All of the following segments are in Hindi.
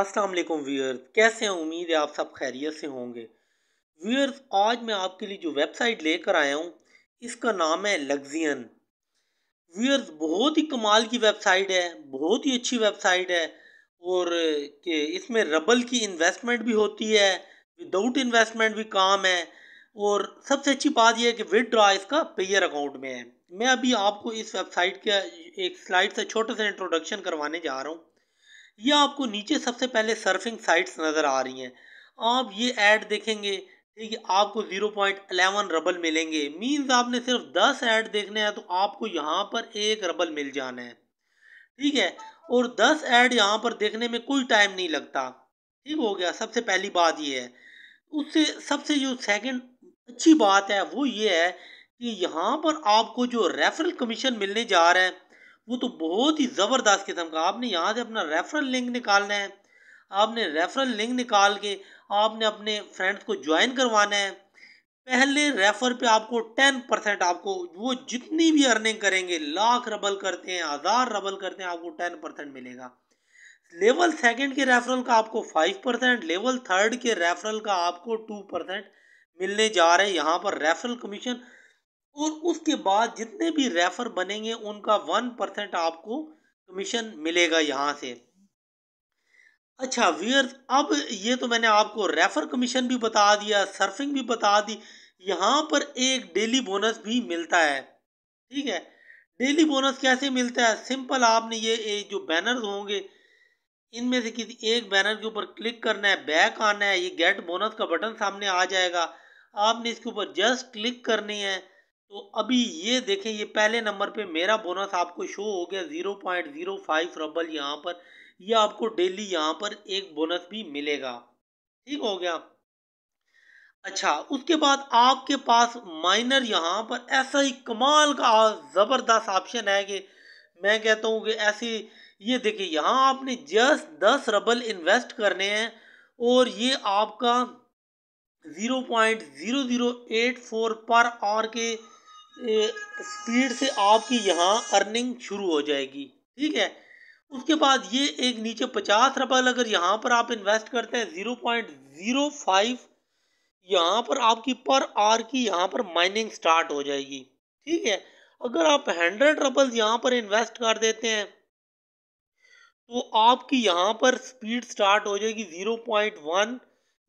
अस्सलाम वालेकुम व्यूअर्स कैसे हैं उम्मीद है आप सब खैरियत से होंगे व्यूअर्स आज मैं आपके लिए जो वेबसाइट लेकर आया हूँ इसका नाम है लग्जियन व्यूअर्स बहुत ही कमाल की वेबसाइट है बहुत ही अच्छी वेबसाइट है और कि इसमें रबल की इन्वेस्टमेंट भी होती है विदाउट इन्वेस्टमेंट भी काम है और सबसे अच्छी बात यह है कि विदड्रा इसका पेयर अकाउंट में है मैं अभी आपको इस वेबसाइट का एक स्लाइड से छोटे सा इंट्रोडक्शन करवाने जा रहा हूँ ये आपको नीचे सबसे पहले सर्फिंग साइट्स नज़र आ रही हैं आप ये ऐड देखेंगे ठीक है आपको ज़ीरो पॉइंट अलेवन रबल मिलेंगे मीन्स आपने सिर्फ दस ऐड देखने हैं तो आपको यहाँ पर एक रबल मिल जाना है ठीक है और दस ऐड यहाँ पर देखने में कोई टाइम नहीं लगता ठीक हो गया सबसे पहली बात ये है उससे सबसे जो सेकंड अच्छी बात है वो ये है कि यहाँ पर आपको जो रेफरल कमीशन मिलने जा रहा है वो तो बहुत ही ज़बरदस्त किस्म का आपने यहाँ से अपना रेफरल लिंक निकालना है आपने रेफरल लिंक निकाल के आपने अपने फ्रेंड्स को ज्वाइन करवाना है पहले रेफर पे आपको टेन परसेंट आपको वो जितनी भी अर्निंग करेंगे लाख रबल करते हैं हज़ार रबल करते हैं आपको टेन परसेंट मिलेगा लेवल सेकंड के रेफरल का आपको फाइव परसेंट लेवल थर्ड के रेफरल का आपको टू परसेंट मिलने जा रहे हैं यहाँ पर रेफरल कमीशन और उसके बाद जितने भी रेफर बनेंगे उनका वन परसेंट आपको कमीशन मिलेगा यहाँ से अच्छा वियर्स अब ये तो मैंने आपको रेफर कमीशन भी बता दिया सर्फिंग भी बता दी यहाँ पर एक डेली बोनस भी मिलता है ठीक है डेली बोनस कैसे मिलता है सिंपल आपने ये एक जो बैनर्स होंगे इनमें से किसी एक बैनर के ऊपर क्लिक करना है बैक आना है ये गेट बोनस का बटन सामने आ जाएगा आपने इसके ऊपर जस्ट क्लिक करनी है तो अभी ये देखें ये पहले नंबर पे मेरा बोनस आपको शो हो गया zero point zero five ruble यहाँ पर ये यह आपको डेली यहाँ पर एक बोनस भी मिलेगा ठीक हो गया अच्छा उसके बाद आपके पास माइनर यहाँ पर ऐसा ही कमाल का ज़बरदस्त ऑप्शन है कि मैं कहता हूँ कि ऐसे ये देखिए यहाँ आपने जस्ट दस रबल इन्वेस्ट करने हैं और ये आपका zero point zero zero eight four per hour के स्पीड से आपकी यहाँ अर्निंग शुरू हो जाएगी ठीक है उसके बाद ये एक नीचे पचास रुपये अगर यहाँ पर आप इन्वेस्ट करते हैं ज़ीरो पॉइंट ज़ीरो फाइव यहाँ पर आपकी पर आर की यहाँ पर माइनिंग स्टार्ट हो जाएगी ठीक है अगर आप हंड्रेड रबल यहाँ पर इन्वेस्ट कर देते हैं तो आपकी यहाँ पर स्पीड स्टार्ट हो जाएगी ज़ीरो पॉइंट वन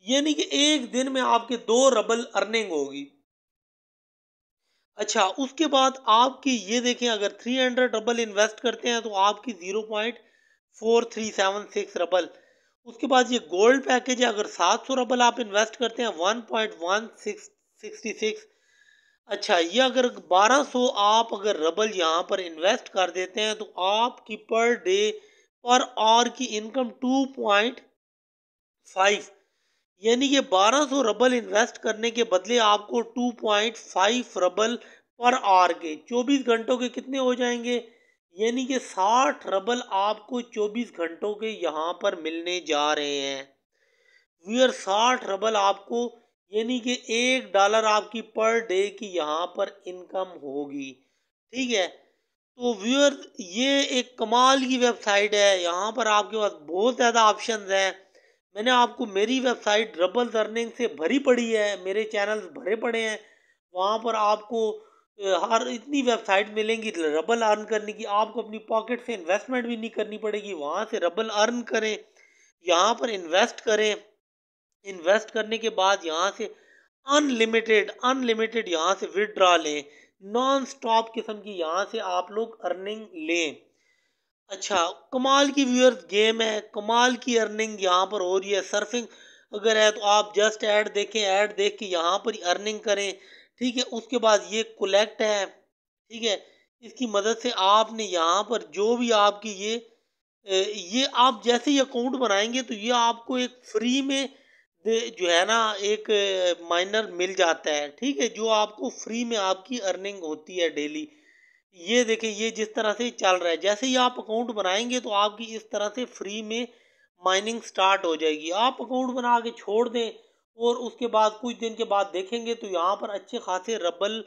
यानी कि एक दिन में आपके दो रबल अर्निंग होगी अच्छा उसके बाद आपकी ये देखें अगर थ्री हंड्रेड रबल इन्वेस्ट करते हैं तो आपकी zero point four three seven six ruble उसके बाद ये गोल्ड पैकेज है अगर सात सौ रबल आप इन्वेस्ट करते हैं one point one six sixty six अच्छा ये अगर बारह सौ आप अगर रबल यहाँ पर इन्वेस्ट कर देते हैं तो आपकी पर डे पर आवर की इनकम टू पॉइंट फाइव यानी ये 1200 रबल इन्वेस्ट करने के बदले आपको 2.5 रबल पर आर के 24 घंटों के कितने हो जाएंगे यानी कि 60 रबल आपको 24 घंटों के यहाँ पर मिलने जा रहे हैं वीअर 60 रबल आपको यानी कि एक डॉलर आपकी पर डे की यहाँ पर इनकम होगी ठीक है तो व्यूअर ये एक कमाल की वेबसाइट है यहाँ पर आपके पास बहुत ज़्यादा ऑप्शंस हैं मैंने आपको मेरी वेबसाइट रबल अर्निंग से भरी पड़ी है मेरे चैनल भरे पड़े हैं वहाँ पर आपको हर इतनी वेबसाइट मिलेंगी रबल अर्न करने की आपको अपनी पॉकेट से इन्वेस्टमेंट भी नहीं करनी पड़ेगी वहाँ से रबल अर्न करें यहाँ पर इन्वेस्ट करें इन्वेस्ट करने के बाद यहाँ से अनलिमिटेड अनलिमिटेड यहाँ से विदड्रा लें नॉन स्टॉप किस्म की यहाँ से आप लोग अर्निंग लें अच्छा कमाल की व्यूअर्स गेम है कमाल की अर्निंग यहाँ पर हो रही है सर्फिंग अगर है तो आप जस्ट ऐड देखें ऐड देख के यहाँ पर अर्निंग करें ठीक है उसके बाद ये कलेक्ट है ठीक है इसकी मदद से आपने यहाँ पर जो भी आपकी ये ये आप जैसे ही अकाउंट बनाएंगे तो ये आपको एक फ्री में जो है ना एक माइनर मिल जाता है ठीक है जो आपको फ्री में आपकी अर्निंग होती है डेली ये देखें ये जिस तरह से चल रहा है जैसे ही आप अकाउंट बनाएंगे तो आपकी इस तरह से फ्री में माइनिंग स्टार्ट हो जाएगी आप अकाउंट बना के छोड़ दें और उसके बाद कुछ दिन के बाद देखेंगे तो यहाँ पर अच्छे खासे रबल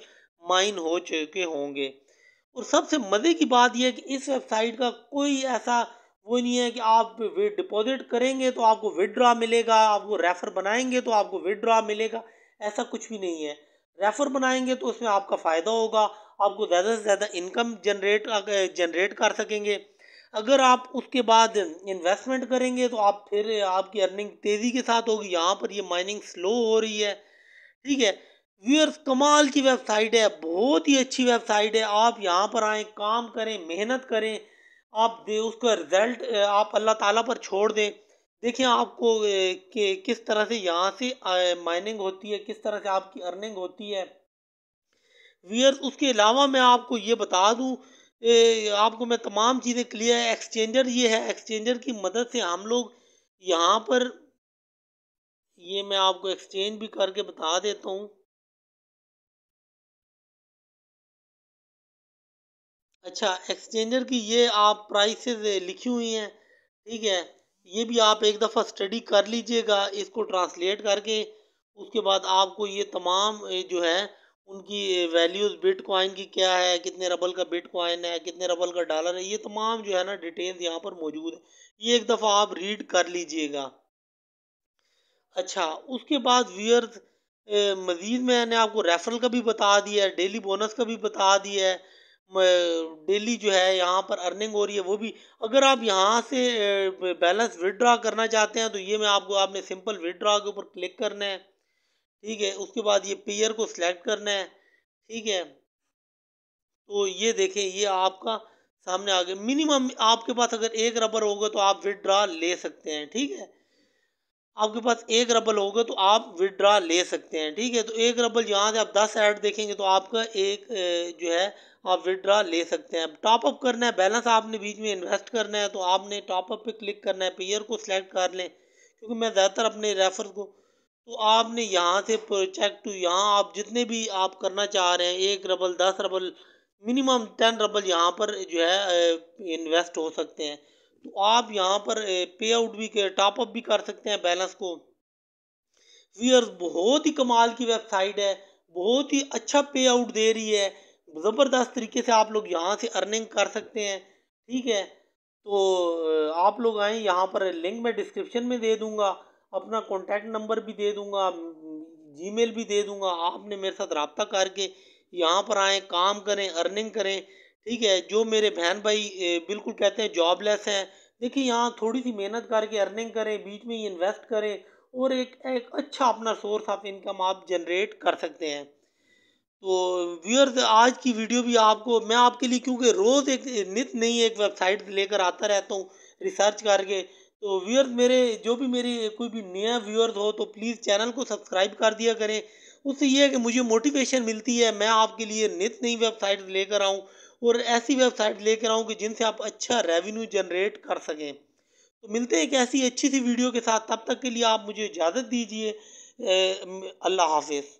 माइन हो चुके होंगे और सबसे मज़े की बात यह है कि इस वेबसाइट का कोई ऐसा वो नहीं है कि आप डिपॉजिट करेंगे तो आपको विदड्रा मिलेगा आपको रेफ़र बनाएंगे तो आपको विदड्रा मिलेगा ऐसा कुछ भी नहीं है रेफ़र बनाएंगे तो उसमें आपका फ़ायदा होगा आपको ज़्यादा से ज़्यादा इनकम जनरेट जनरेट कर सकेंगे अगर आप उसके बाद इन्वेस्टमेंट करेंगे तो आप फिर आपकी अर्निंग तेज़ी के साथ होगी यहाँ पर ये माइनिंग स्लो हो रही है ठीक है व्यूअर्स कमाल की वेबसाइट है बहुत ही अच्छी वेबसाइट है आप यहाँ पर आएँ काम करें मेहनत करें आप दे उसका रिज़ल्ट आप अल्लाह ताला पर छोड़ दें देखें आपको कि किस तरह से यहाँ से माइनिंग होती है किस तरह से आपकी अर्निंग होती है वीयर्स उसके अलावा मैं आपको ये बता दूँ आपको मैं तमाम चीज़ें क्लियर है एक्सचेंजर ये है एक्सचेंजर की मदद से हम लोग यहाँ पर ये मैं आपको एक्सचेंज भी करके बता देता हूँ अच्छा एक्सचेंजर की ये आप प्राइसेस लिखी हुई हैं ठीक है ये भी आप एक दफ़ा स्टडी कर लीजिएगा इसको ट्रांसलेट करके उसके बाद आपको ये तमाम जो है उनकी वैल्यूज़ बिट कॉइन की क्या है कितने रबल का बिट कॉइन है कितने रबल का डॉलर है ये तमाम जो है ना डिटेल्स यहाँ पर मौजूद है ये एक दफ़ा आप रीड कर लीजिएगा अच्छा उसके बाद व्यूअर्स मज़ीद मैंने आपको रेफरल का भी बता दिया है डेली बोनस का भी बता दिया है डेली जो है यहाँ पर अर्निंग हो रही है वो भी अगर आप यहाँ से बैलेंस विदड्रा करना चाहते हैं तो ये मैं आपको आपने सिंपल विदड्रा के ऊपर क्लिक करना है ठीक है उसके बाद ये पेयर को सिलेक्ट करना है ठीक है तो ये देखें ये आपका सामने आ गया मिनिमम आपके पास अगर एक रबर होगा तो आप विदड्रा ले सकते हैं ठीक है आपके पास एक रबल होगा तो आप विदड्रा ले सकते हैं ठीक है तो एक रबल यहाँ से आप दस ऐड देखेंगे तो आपका एक जो है आप विदड्रा ले सकते हैं टॉप अप करना है बैलेंस आपने बीच में इन्वेस्ट करना है तो आपने टॉप अप पे क्लिक करना है पेयर को सिलेक्ट कर लें क्योंकि मैं ज़्यादातर अपने रेफर को तो आपने यहाँ से प्रोजेक्ट टू यहाँ आप जितने भी आप करना चाह रहे हैं एक रबल दस रबल मिनिमम टेन रबल यहाँ पर जो है इन्वेस्ट हो सकते हैं तो आप यहाँ पर पे आउट भी टॉप अप भी कर सकते हैं बैलेंस को वीयर बहुत ही कमाल की वेबसाइट है बहुत ही अच्छा पे आउट दे रही है ज़बरदस्त तरीके से आप लोग यहाँ से अर्निंग कर सकते हैं ठीक है तो आप लोग आए यहाँ पर लिंक मैं डिस्क्रिप्शन में दे दूँगा अपना कॉन्टैक्ट नंबर भी दे दूँगा जीमेल भी दे दूँगा आपने मेरे साथ रबता करके यहाँ पर आएँ काम करें अर्निंग करें ठीक है जो मेरे बहन भाई बिल्कुल कहते हैं जॉबलेस हैं देखिए यहाँ थोड़ी सी मेहनत करके अर्निंग करें बीच में ही इन्वेस्ट करें और एक एक अच्छा अपना सोर्स ऑफ इनकम आप जनरेट कर सकते हैं तो व्यूअर्स आज की वीडियो भी आपको मैं आपके लिए क्योंकि रोज़ एक नित नई एक वेबसाइट लेकर आता रहता हूँ रिसर्च करके तो व्यूअर्स मेरे जो भी मेरे कोई भी नया व्यूअर्स हो तो प्लीज़ चैनल को सब्सक्राइब कर दिया करें उससे ये है कि मुझे मोटिवेशन मिलती है मैं आपके लिए नित नई वेबसाइट लेकर आऊँ और ऐसी वेबसाइट लेकर आऊँ कि जिनसे आप अच्छा रेवेन्यू जनरेट कर सकें तो मिलते हैं एक ऐसी अच्छी सी वीडियो के साथ तब तक के लिए आप मुझे इजाज़त दीजिए अल्लाह हाफिज़